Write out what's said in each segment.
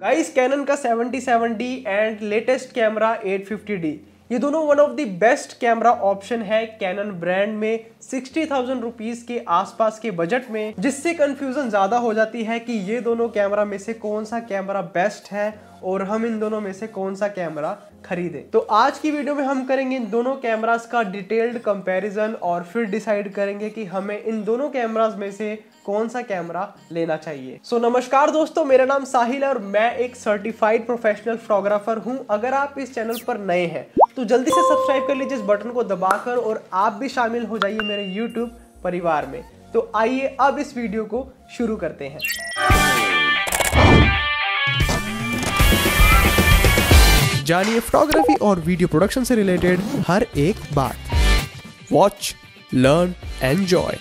guys cannon का 77D and latest camera 850D ये दोनों one of the best camera option है Canon brand में सिक्सटी थाउजेंड रुपीज के आसपास के बजट में जिससे कंफ्यूजन ज्यादा हो जाती है कि ये दोनों कैमरा में से कौन सा कैमरा बेस्ट है और हम इन दोनों में से कौन सा कैमरा खरीदे तो आज की वीडियो में हम करेंगे इन दोनों कैमरास का डिटेल्ड कंपैरिजन और फिर डिसाइड करेंगे कि हमें इन दोनों कैमरास में से कौन सा कैमरा लेना चाहिए सो so, नमस्कार दोस्तों मेरा नाम साहिल है और मैं एक सर्टिफाइड प्रोफेशनल फोटोग्राफर हूँ अगर आप इस चैनल पर नए हैं तो जल्दी से सब्सक्राइब कर लीजिए इस बटन को दबाकर और आप भी शामिल हो जाइए मेरे यूट्यूब परिवार में तो आइए अब इस वीडियो को शुरू करते हैं जानिए फोटोग्राफी और वीडियो प्रोडक्शन से रिलेटेड हर एक बात वॉच लर्न एंजॉय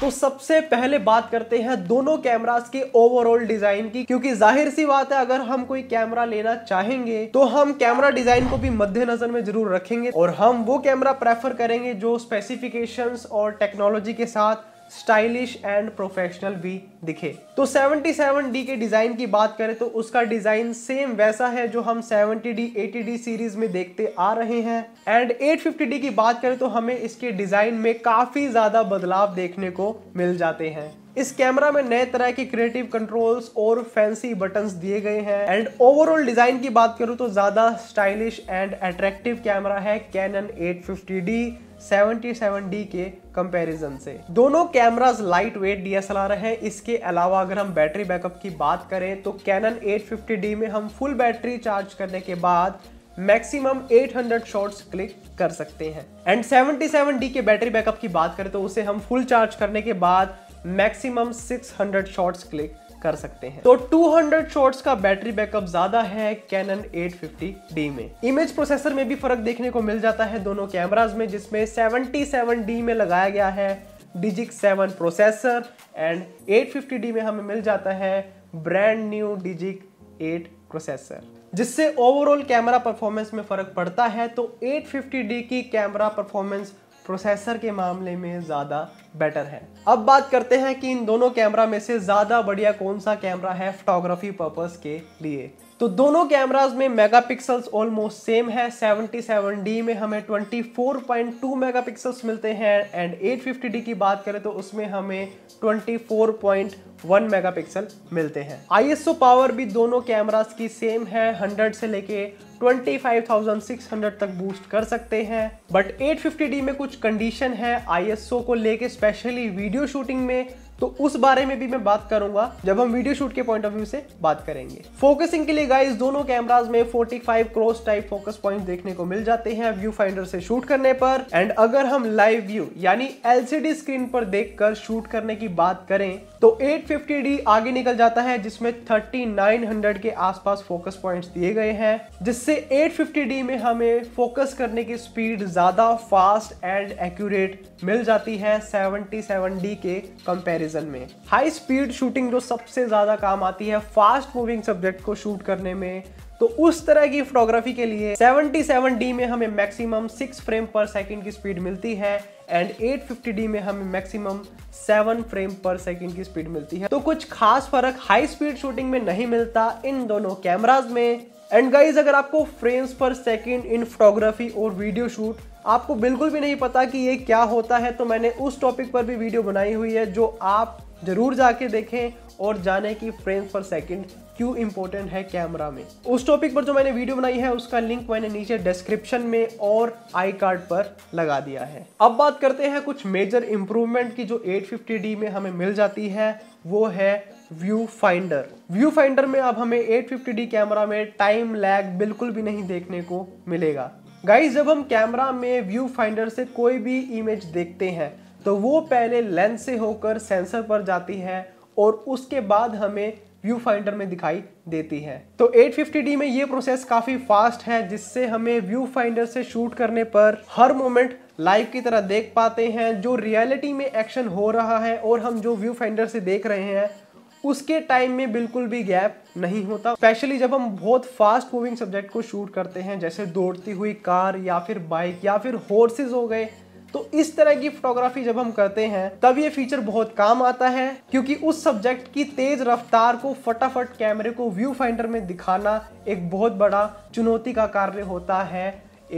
तो सबसे पहले बात करते हैं दोनों कैमरास के ओवरऑल डिजाइन की क्योंकि जाहिर सी बात है अगर हम कोई कैमरा लेना चाहेंगे तो हम कैमरा डिजाइन को भी मद्देनजर में जरूर रखेंगे और हम वो कैमरा प्रेफर करेंगे जो स्पेसिफिकेशंस और टेक्नोलॉजी के साथ स्टाइलिश एंड प्रोफेशनल भी दिखे तो 77D के डिज़ाइन की बात करें तो उसका डिज़ाइन सेम वैसा है जो हम 70D 80D सीरीज में देखते आ रहे हैं एंड 850D की बात करें तो हमें इसके डिज़ाइन में काफ़ी ज़्यादा बदलाव देखने को मिल जाते हैं इस कैमरा में नए तरह के क्रिएटिव कंट्रोल्स और फैंसी बटन्स दिए गए हैं एंड ओवरऑल डिजाइन की बात करूँ तो ज्यादा स्टाइलिश एंड अट्रैक्टिव कैमरा है कैनन 850D 77D के कंपैरिजन से दोनों कैमरास लाइट वेट डीएसएलआर हैं इसके अलावा अगर हम बैटरी बैकअप की बात करें तो कैनन 850D में हम फुल बैटरी चार्ज करने के बाद मैक्सिमम 800 शॉट्स क्लिक कर सकते हैं एंड 77D के बैटरी बैकअप की बात करें तो उसे हम फुल चार्ज करने के बाद मैक्सिमम 600 शॉट्स क्लिक कर सकते हैं तो 200 शॉट्स का बैटरी बैकअप ज्यादा है कैनन 850D में इमेज प्रोसेसर में भी फर्क देखने को मिल जाता है दोनों कैमराज में जिसमें 77D में लगाया गया है डिजिक 7 प्रोसेसर एंड 850D में हमें मिल जाता है ब्रांड न्यू डिजिक 8 प्रोसेसर जिससे ओवरऑल कैमरा परफॉर्मेंस में फर्क पड़ता है तो 850D की कैमरा परफॉर्मेंस प्रोसेसर के मामले में ज़्यादा बेटर है अब बात करते हैं कि इन दोनों कैमरा में से ज़्यादा बढ़िया कौन सा कैमरा है फोटोग्राफी पर्पज़ के लिए तो दोनों कैमरास में मेगापिक्सल्स ऑलमोस्ट सेम है 77D में हमें 24.2 मेगापिक्सल्स मिलते हैं एंड 850D की बात करें तो उसमें हमें 24.1 मेगापिक्सल मिलते हैं आईएसओ पावर भी दोनों कैमरास की सेम है 100 से लेके 25,600 तक बूस्ट कर सकते हैं बट 850D में कुछ कंडीशन है आईएसओ को लेके स्पेशली वीडियो शूटिंग में तो उस बारे में भी मैं बात करूंगा जब हम वीडियो शूट के पॉइंट ऑफ व्यू से बात करेंगे फोकसिंग के लिए गाइस दोनों कैमराज में 45 क्रॉस टाइप फोकस पॉइंट देखने को मिल जाते हैं व्यू फाइंडर से शूट करने पर एंड अगर हम लाइव व्यू यानी एलसीडी स्क्रीन पर देखकर शूट करने की बात करें तो 850D आगे निकल जाता है जिसमें 3900 के आसपास फोकस पॉइंट्स दिए गए हैं जिससे 850D में हमें फोकस करने की स्पीड ज़्यादा फास्ट एंड एक्यूरेट मिल जाती है 77D के कंपेरिजन कंपैरिजन में हाई स्पीड शूटिंग जो सबसे ज़्यादा काम आती है फास्ट मूविंग सब्जेक्ट को शूट करने में तो उस तरह की फोटोग्राफी के लिए 77D में हमें मैक्सिमम 6 फ्रेम पर सेकंड की स्पीड मिलती है एंड 850D में हमें मैक्सिमम 7 फ्रेम पर सेकंड की स्पीड मिलती है तो कुछ खास फर्क हाई स्पीड शूटिंग में नहीं मिलता इन दोनों कैमराज में एंड गाइज अगर आपको frames per second in photography और वीडियो शूट आपको बिल्कुल भी नहीं पता कि ये क्या होता है तो मैंने उस टॉपिक पर भी वीडियो बनाई हुई है जो आप ज़रूर जाके देखें और जाने कि फ्रेम्स पर सेकंड क्यों इंपॉर्टेंट है कैमरा में उस टॉपिक पर जो मैंने वीडियो बनाई है उसका लिंक मैंने नीचे डिस्क्रिप्शन में और आई कार्ड पर लगा दिया है अब बात करते हैं कुछ मेजर इंप्रूवमेंट की जो 850D में हमें मिल जाती है वो है व्यू फाइंडर व्यू फाइंडर में अब हमें 850D कैमरा में टाइम लैग बिल्कुल भी नहीं देखने को मिलेगा गाइज जब हम कैमरा में व्यू फाइंडर से कोई भी इमेज देखते हैं तो वो पहले लेंस से होकर सेंसर पर जाती है और उसके बाद हमें व्यू फाइंडर में दिखाई देती है तो 850D में ये प्रोसेस काफ़ी फास्ट है जिससे हमें व्यू फाइंडर से शूट करने पर हर मोमेंट लाइव की तरह देख पाते हैं जो रियलिटी में एक्शन हो रहा है और हम जो व्यू फाइंडर से देख रहे हैं उसके टाइम में बिल्कुल भी गैप नहीं होता स्पेशली जब हम बहुत फास्ट मूविंग सब्जेक्ट को शूट करते हैं जैसे दौड़ती हुई कार या फिर बाइक या फिर हॉर्सेस हो गए तो इस तरह की फोटोग्राफी जब हम करते हैं तब ये फीचर बहुत काम आता है क्योंकि उस सब्जेक्ट की तेज रफ्तार को फटाफट कैमरे को व्यू फाइंडर में दिखाना एक बहुत बड़ा चुनौती का कार्य होता है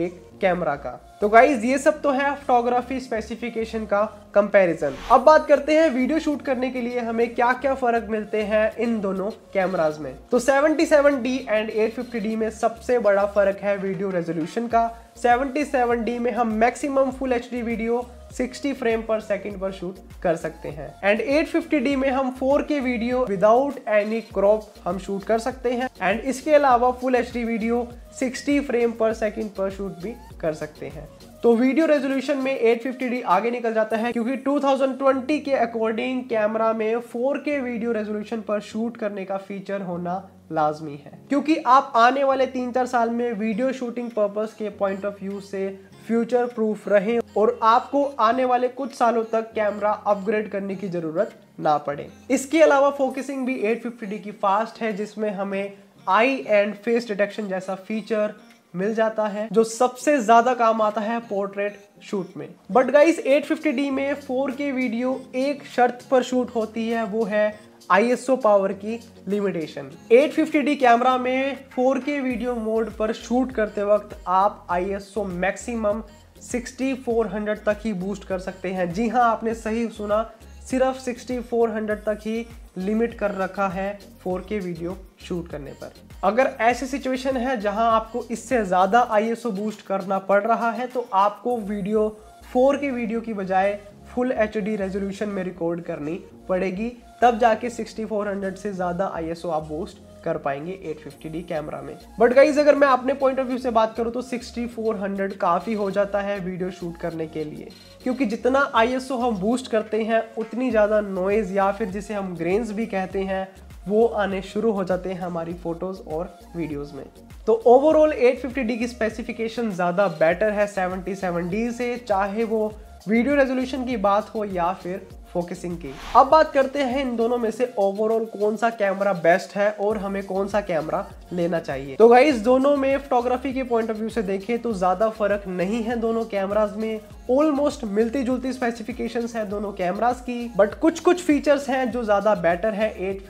एक कैमरा का तो गाइज ये सब तो है फोटोग्राफी स्पेसिफिकेशन का कंपैरिजन अब बात करते हैं वीडियो शूट करने के लिए हमें क्या क्या फर्क मिलते हैं इन दोनों कैमराज में तो 77D एंड 850D में सबसे बड़ा फर्क है वीडियो रेजोल्यूशन का 77D में हम maximum full H video 60 frame per second पर शूट कर सकते हैं एंड 850D में हम 4K video without any crop हम शूट कर सकते हैं एंड इसके अलावा full H video 60 frame per second पर शूट भी कर सकते हैं तो वीडियो रेजोल्यूशन में 850D आगे निकल जाता है क्योंकि 2020 के अकॉर्डिंग कैमरा में 4K वीडियो रेजोल्यूशन पर शूट करने का फीचर होना लाजमी है क्योंकि आप आने वाले तीन चार साल में वीडियो शूटिंग पर्पस के पॉइंट ऑफ व्यू से फ्यूचर प्रूफ रहे और आपको आने वाले कुछ सालों तक कैमरा अपग्रेड करने की ज़रूरत ना पड़े इसके अलावा फोकसिंग भी 850D की फास्ट है जिसमें हमें आई एंड फेस डिटेक्शन जैसा फीचर मिल जाता है जो सबसे ज्यादा काम आता है पोर्ट्रेट शूट में बट गाइस 850D में 4K वीडियो एक शर्त पर शूट होती है वो है आईएसओ पावर की लिमिटेशन 850D कैमरा में 4K वीडियो मोड पर शूट करते वक्त आप आईएसओ मैक्सिमम 6400 तक ही बूस्ट कर सकते हैं जी हाँ आपने सही सुना सिर्फ 6400 तक ही लिमिट कर रखा है 4K वीडियो शूट करने पर अगर ऐसी सिचुएशन है जहां आपको इससे ज़्यादा आईएसओ बूस्ट करना पड़ रहा है तो आपको वीडियो 4K वीडियो की बजाय फुल एच रेजोल्यूशन में रिकॉर्ड करनी पड़ेगी तब जाके 6400 से ज़्यादा आई आप बोस्ट कर पाएंगे 850D कैमरा में बट गाइज अगर मैं अपने पॉइंट ऑफ व्यू से बात करूँ तो 6400 काफ़ी हो जाता है वीडियो शूट करने के लिए क्योंकि जितना आई हम बूस्ट करते हैं उतनी ज़्यादा नॉइज़ या फिर जिसे हम ग्रेन्स भी कहते हैं वो आने शुरू हो जाते हैं हमारी फ़ोटोज़ और वीडियोज़ में तो ओवरऑल 850D की स्पेसिफिकेशन ज़्यादा बेटर है 77D से चाहे वो वीडियो रेजोल्यूशन की बात हो या फिर फोकसिंग की अब बात करते हैं इन दोनों में से ओवरऑल कौन सा कैमरा बेस्ट है और हमें कौन सा कैमरा लेना चाहिए तो गाइज दोनों में फोटोग्राफी के पॉइंट ऑफ व्यू से देखें तो ज़्यादा फर्क नहीं है दोनों कैमराज में ऑलमोस्ट मिलती जुलती स्पेसिफिकेशन है दोनों कैमराज की बट कुछ कुछ फीचर्स हैं जो ज्यादा बेटर है एट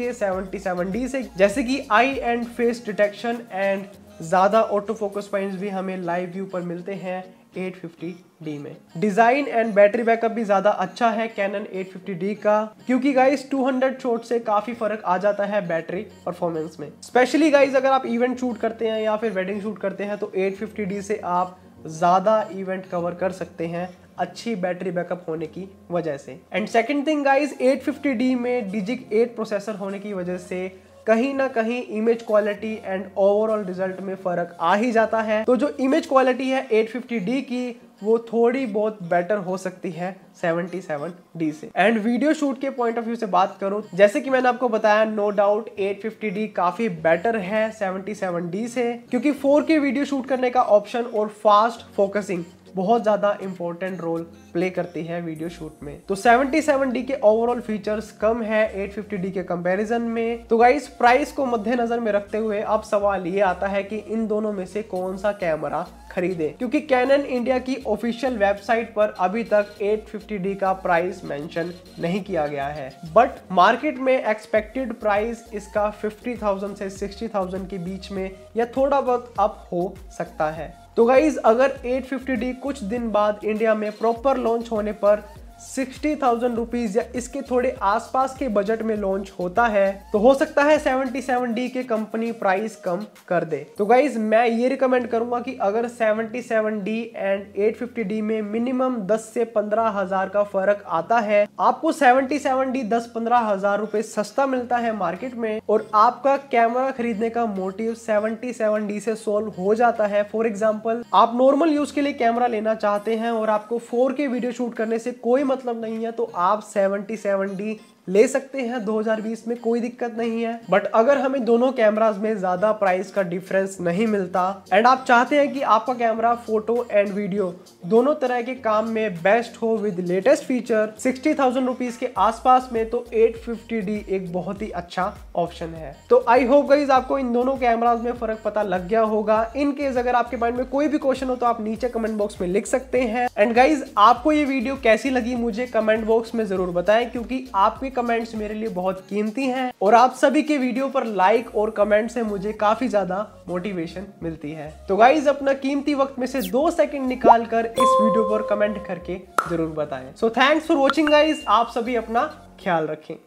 के सेवेंटी से जैसे कि eye and face detection and ज़्यादा ऑटो फोकस पॉइंट्स भी हमें लाइव व्यू पर मिलते हैं 850D में डिज़ाइन एंड बैटरी बैकअप भी ज़्यादा अच्छा है कैनन 850D का क्योंकि गाइस 200 शॉट से काफ़ी फ़र्क आ जाता है बैटरी परफॉर्मेंस में स्पेशली गाइस अगर आप इवेंट शूट करते हैं या फिर वेडिंग शूट करते हैं तो 850D से आप ज़्यादा इवेंट कवर कर सकते हैं अच्छी बैटरी बैकअप होने की वजह से and second thing guys 850D में डिजिक 8 प्रोसेसर होने की वजह से कहीं ना कहीं image quality and overall result में फ़र्क आ ही जाता है तो जो इमेज क्वालिटी है 850D की वो थोड़ी बहुत बेटर हो सकती है 77D से एंड वीडियो शूट के पॉइंट ऑफ व्यू से बात करूं जैसे कि मैंने आपको बताया नो डाउट 850D काफ़ी बेटर है 77D से क्योंकि 4K वीडियो शूट करने का ऑप्शन और फास्ट फोकसिंग बहुत ज़्यादा इंपॉर्टेंट रोल प्ले करती है वीडियो शूट में तो 77D के ओवरऑल फीचर्स कम है 850D के कंपैरिजन में तो गाइस प्राइस को मद्देनजर में रखते हुए अब सवाल ये आता है कि इन दोनों में से कौन सा कैमरा खरीदे क्योंकि कैनन इंडिया की ऑफिशियल वेबसाइट पर अभी तक 850D का प्राइस मेंशन नहीं किया गया है बट मार्केट में एक्सपेक्टेड प्राइस इसका 50,000 से 60,000 के बीच में या थोड़ा बहुत अप हो सकता है तो गाइज अगर 850D कुछ दिन बाद इंडिया में प्रॉपर लॉन्च होने पर सिक्सटी थाउजेंड रुपीज या इसके थोड़े आसपास के बजट में लॉन्च होता है तो हो सकता है सेवेंटी सेवन डी के कंपनी प्राइस कम कर दे तो गाइज मैं ये रिकमेंड करूंगा कि अगर seventy seven D and eight fifty D में मिनिमम दस से पंद्रह हजार का फर्क आता है आपको सेवेंटी सेवन डी दस पंद्रह हजार रुपए सस्ता मिलता है मार्केट में और आपका कैमरा खरीदने का मोटिव सेवेंटी सेवन डी से सोल्व हो जाता है फॉर एग्जाम्पल आप नॉर्मल यूज के लिए कैमरा लेना चाहते हैं और आपको फोर के वीडियो शूट करने से कोई मतलब नहीं है तो आप सेवेंटी सेवेंटी ले सकते हैं 2020 में कोई दिक्कत नहीं है बट अगर हमें दोनों कैमराज में ज़्यादा प्राइस का डिफरेंस नहीं मिलता एंड आप चाहते हैं कि आपका कैमरा फोटो एंड वीडियो दोनों तरह के काम में बेस्ट हो with latest feature sixty thousand rupees के आसपास में तो 850D एक बहुत ही अच्छा ऑप्शन है तो आई होप गाइज आपको इन दोनों कैमराज में फर्क पता लग गया होगा इनकेस अगर आपके माइंड में कोई भी क्वेश्चन हो तो आप नीचे कमेंट बॉक्स में लिख सकते हैं एंड गाइज आपको ये वीडियो कैसी लगी मुझे कमेंट बॉक्स में जरूर बताएं क्योंकि आपके कमेंट्स मेरे लिए बहुत कीमती हैं और आप सभी के वीडियो पर लाइक और कमेंट से मुझे काफी ज्यादा मोटिवेशन मिलती है तो गाइज अपना कीमती वक्त में से दो सेकंड निकाल कर इस वीडियो पर कमेंट करके जरूर बताएं so thanks for watching guys आप सभी अपना ख्याल रखें